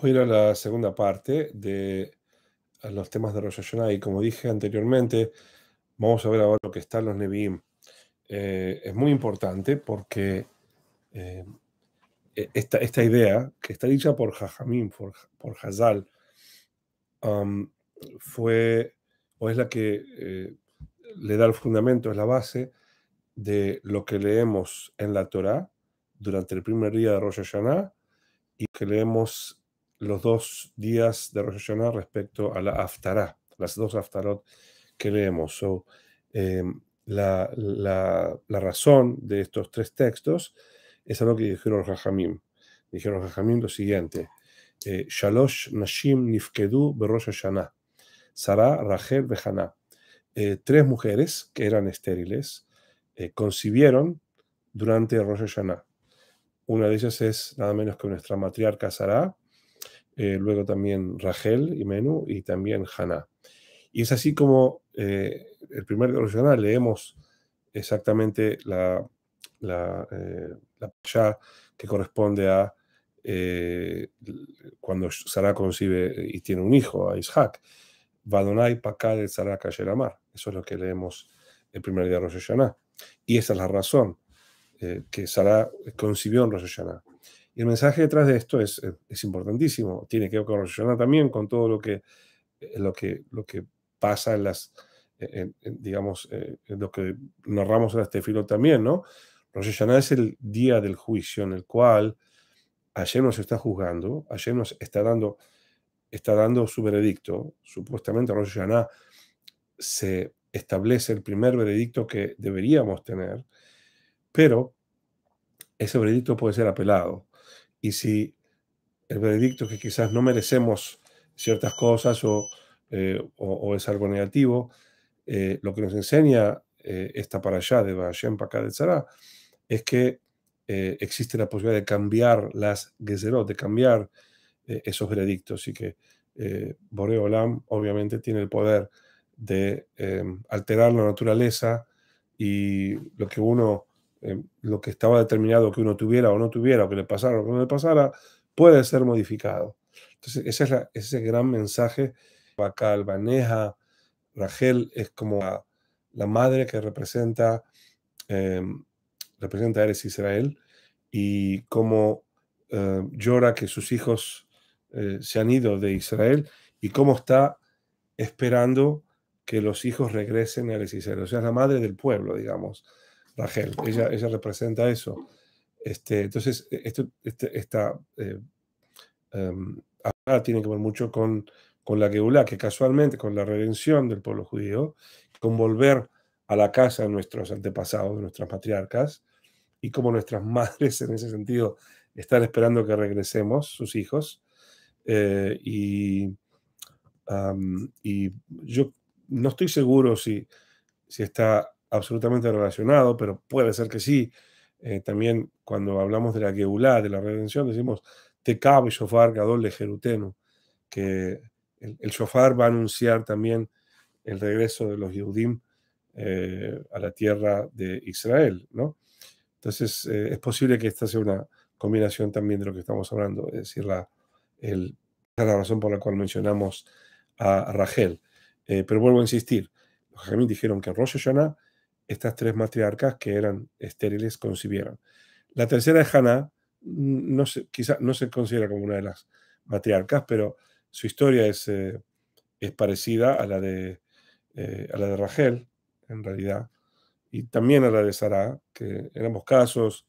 Voy a ir a la segunda parte de los temas de Rosh Hashanah y como dije anteriormente, vamos a ver ahora lo que está en los Nevi'im. Eh, es muy importante porque eh, e-, esta, idea que está dicha por Jajamín, por, por Hazal, um, fue o es la que eh, le da el fundamento, es la base de lo que leemos en la Torá durante el primer día de Rosh Hashanah y que leemos los dos días de Rosh Hashanah respecto a la Aftará, las dos Aftarot que leemos. Em, la, la, razón de estos tres textos es algo que dijeron Rajamim. Dijeron Rajamim lo siguiente: eh, Shalosh Nashim Nifkedu Berosh Hashanah, Sarah, Rachel, Behana. Eh, tres mujeres que eran estériles eh, concibieron durante Rosh Hashanah. Una de ellas es nada menos que nuestra matriarca Sarah eh, luego también Rachel y Menú y también Haná. Y es así como eh, el primer devocional leemos exactamente la, la, eh, la que corresponde a eh, cuando Sarah concibe y tiene un hijo, a Isaac. Vadonai de Sara mar Eso es lo que leemos el primer día de Rosh Y esa es la razón que Sarah concibió en Rosh y el mensaje detrás de esto es, eh, importantísimo. Tiene que ver también con todo lo que, eh, lo que, lo que pasa en las, digamos, eh, lo que narramos en este filo también, ¿no? Rosh es el día del juicio en el cual ayer nos está juzgando, ayer nos está dando, está dando su veredicto. Supuestamente Rosh se establece el primer veredicto que deberíamos tener, pero ese veredicto puede ser apelado y si el veredicto es que quizás no merecemos ciertas cosas o, eh, es algo negativo, eh, lo que nos enseña eh, esta para allá de de Zara es que existe la posibilidad de cambiar las Gezerot, de cambiar esos veredictos y que Boreolam obviamente tiene el poder de alterar la naturaleza y lo que uno eh, lo que estaba determinado que uno tuviera o no tuviera, o que le pasara o que no le pasara, puede ser modificado. Entonces, ese es la, ese gran mensaje. Acá Albaneja, Rachel es como la, madre que representa, em, representa a Eres Israel y cómo eh, llora que sus hijos eh, se han ido de Israel y cómo está esperando que los hijos regresen a Eres Israel. O sea, es la madre del pueblo, digamos. Rachel, ella, ella representa eso. Este, entonces, e, esto este, esta eh, em, tiene que ver mucho con, con la Geulah, que casualmente, con la redención del pueblo judío, con volver a la casa de nuestros antepasados, de nuestras patriarcas, y como nuestras madres en ese sentido están esperando que regresemos, sus hijos. Eh, y, y, yo no estoy seguro si, si está absolutamente relacionado, pero puede ser que sí. Eh, también cuando hablamos de la Geulá, de la redención, decimos te y Shofar Gadol de Jeruteno, que el, Shofar va a anunciar también el regreso de los Yehudim eh, a la tierra de Israel, ¿no? Entonces, eh, es posible que esta sea una combinación también de lo que estamos hablando, es decir, la, la razón por la cual mencionamos a Rachel. pero vuelvo a insistir, los Jamín dijeron que en Rosh Hashanah estas tres matriarcas que eran estériles concibieron. La tercera es Haná, mm, no quizá no se considera como una de las matriarcas, pero su historia es, eh, es parecida a la, de, eh, a la de Rachel, en realidad, y también a la de Sara que en ambos casos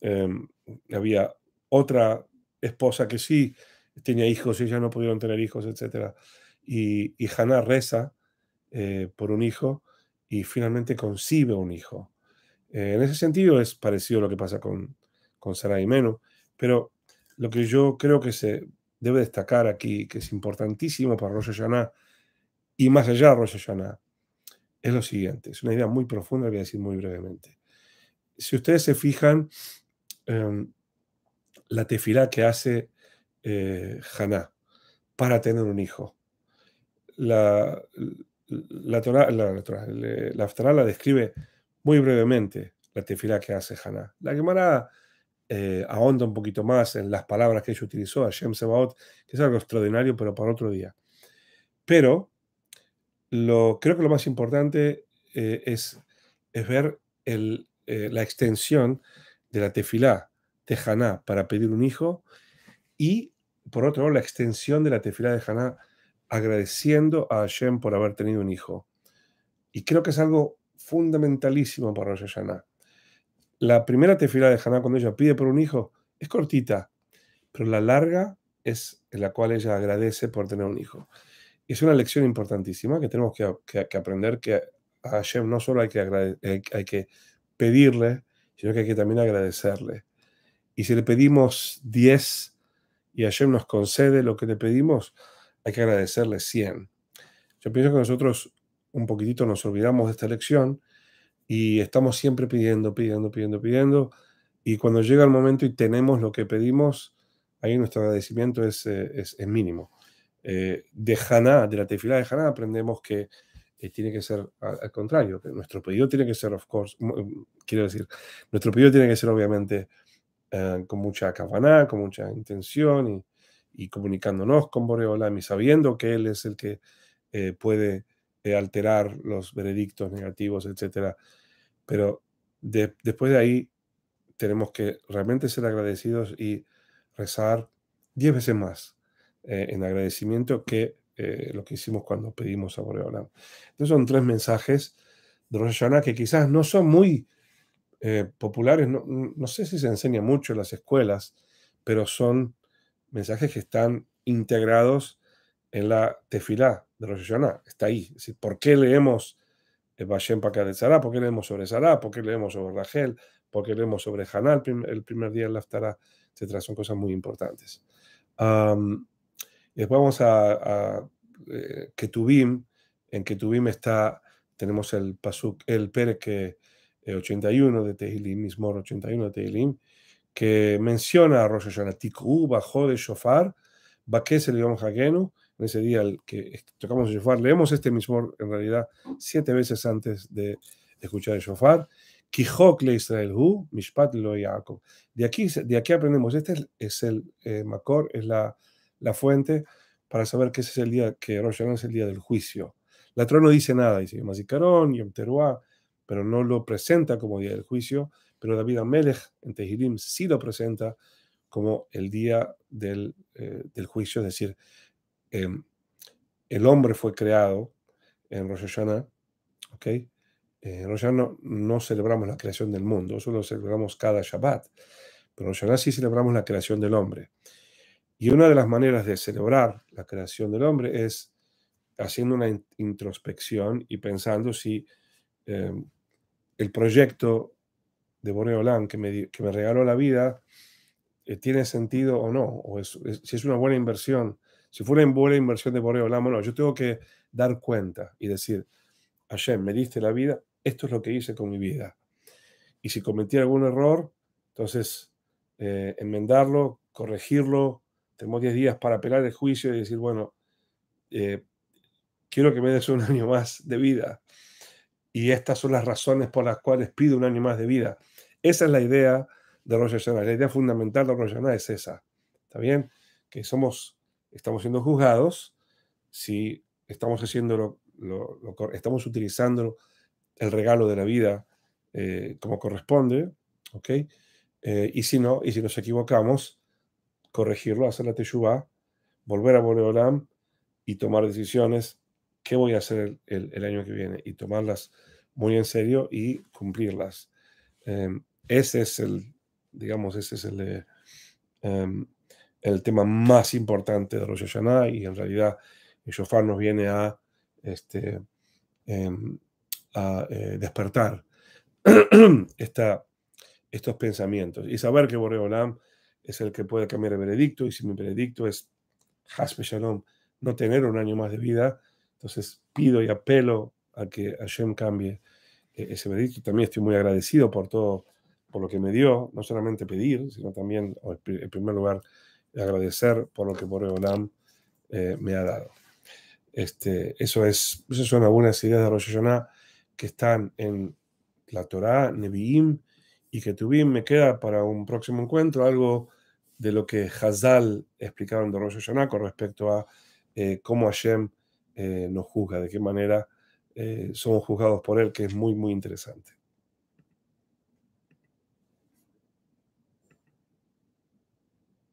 em, había otra esposa que sí tenía hijos y ya no pudieron tener hijos, etc. Y, y reza eh, por un hijo y finalmente concibe un hijo. Eh, en ese sentido es parecido a lo que pasa con, con y Menu, pero lo que yo creo que se debe destacar aquí, que es importantísimo para Rosh Hashanah y más allá de Rosh Hashanah, es lo siguiente, es una idea muy profunda voy a decir muy brevemente. Si ustedes se fijan, em, la tefilá que hace eh, Haná para tener un hijo, la, la Torah, la, la, describe muy brevemente, la tefilá que hace Haná. La Gemara eh, ahonda un poquito más en las palabras que ella utilizó, Hashem Sebaot, que es algo extraordinario, pero para otro día. Pero lo, creo que lo más importante eh, es, ver eh, la extensión de la tefilá de Haná para pedir un hijo y, por otro lado, la extensión de la tefilá de Haná agradeciendo a Hashem por haber tenido un hijo. Y creo que es algo fundamentalísimo para Rosh Hashanah. La primera tefila de Haná cuando ella pide por un hijo es cortita, pero la larga es la cual ella agradece por tener un hijo. es una lección importantísima que tenemos que, aprender que a Hashem no solo hay que, eh, hay que pedirle, sino que hay que también agradecerle. Y si le pedimos 10 y Hashem nos concede lo que le pedimos, hay que agradecerle 100. Yo pienso que nosotros un poquitito nos olvidamos de esta lección y estamos siempre pidiendo, pidiendo, pidiendo, pidiendo. Y cuando llega el momento y tenemos lo que pedimos, ahí nuestro agradecimiento es, eh, es, mínimo. Eh, de Haná, de la tefila de Haná, aprendemos que eh, tiene que ser al, contrario, que nuestro pedido tiene que ser, of course, quiero decir, nuestro pedido tiene que ser obviamente con mucha cabaná, con mucha intención y y comunicándonos con Boreolam y sabiendo que Él es el que eh, puede eh, alterar los veredictos negativos, etc. Pero después de ahí tenemos que realmente ser agradecidos y rezar diez veces más eh, en agradecimiento que lo que hicimos cuando pedimos a Boreolam. Entonces son tres mensajes de Rosh que quizás no son muy populares, no, no, sé si se enseña mucho en las escuelas, pero son mensajes que están integrados en la tefilá de Rosh Hashanah. Está ahí. Es decir, ¿Por qué leemos el eh, Bashem de Sará? ¿Por qué leemos sobre Sará? ¿Por qué leemos sobre Rachel? ¿Por qué leemos sobre Haná el, primer día del se Etcétera. Son cosas muy importantes. después vamos a, eh, Ketubim. En Ketubim está, tenemos el Pasuk, el que, eh, 81 de Tehilim, Mismor 81 de Tehilim que menciona a Rosh Hashanah, Tikhu, bajó de Shofar, Baqués el Yom Hagenu, en ese día que tocamos el Shofar, leemos este mismo en realidad siete veces antes de escuchar el Shofar, Kijok le Israel Hu, Mishpat lo Yaakov. De aquí, de aquí aprendemos, este es el eh, Makor, es la, la, fuente para saber que ese es el día, que Rosh Hashanah es el día del juicio. La Torah no dice nada, dice Masicarón, y Teruah, pero no lo presenta como día del juicio, pero David Amelech en Tehilim sí lo presenta como el día del, eh, juicio, es decir, em, el hombre fue creado en Rosh Hashanah, ¿ok? en Rosh Hashanah no, celebramos la creación del mundo, solo celebramos cada Shabbat, pero en Rosh Hashanah sí celebramos la creación del hombre. Y una de las maneras de celebrar la creación del hombre es haciendo una introspección y pensando si em, el proyecto de Borreolán que me, que me regaló la vida, eh, ¿tiene sentido o no? si es una buena inversión, si fuera una buena inversión de Borreolán, yo tengo que dar cuenta y decir, ayer me diste la vida, esto es lo que hice con mi vida. Y si cometí algún error, entonces eh, enmendarlo, corregirlo, tenemos 10 días para apelar el juicio y decir, bueno, eh, quiero que me des un año más de vida. Y estas son las razones por las cuales pido un año más de vida. Esa es la idea de Rosh Hashanah. La idea fundamental de Rosh Hashanah es esa. ¿Está bien? Que somos, estamos siendo juzgados si estamos haciendo lo, estamos utilizando el regalo de la vida eh, como corresponde, ¿ok? Eh, y si no, y si nos equivocamos, corregirlo, hacer la teshuvah, volver a Boreolam y tomar decisiones, ¿qué voy a hacer el, año que viene? Y tomarlas muy en serio y cumplirlas. Em, ese es el, digamos, ese es el, eh, em, el tema más importante de Rosh Hashanah y en realidad el eh, nos viene a, este, em, eh, despertar esta, estos pensamientos y saber que Boreolam es el que puede cambiar el veredicto y si mi veredicto es Hasbe Shalom, no tener un año más de vida, entonces pido y apelo a que Hashem cambie ese veredicto. También estoy muy agradecido por todo por lo que me dio, no solamente pedir, sino también, en primer lugar, agradecer por lo que Boreolam eh, me ha dado. Este, eso es, esas son algunas ideas de Rosh Hashanah que están en la Torá, Nevi'im y que tuvimos Me queda para un próximo encuentro algo de lo que Hazal explicaron de Rosh Hashanah con respecto a eh, cómo Hashem eh, nos juzga, de qué manera somos juzgados por él, que es muy, muy interesante.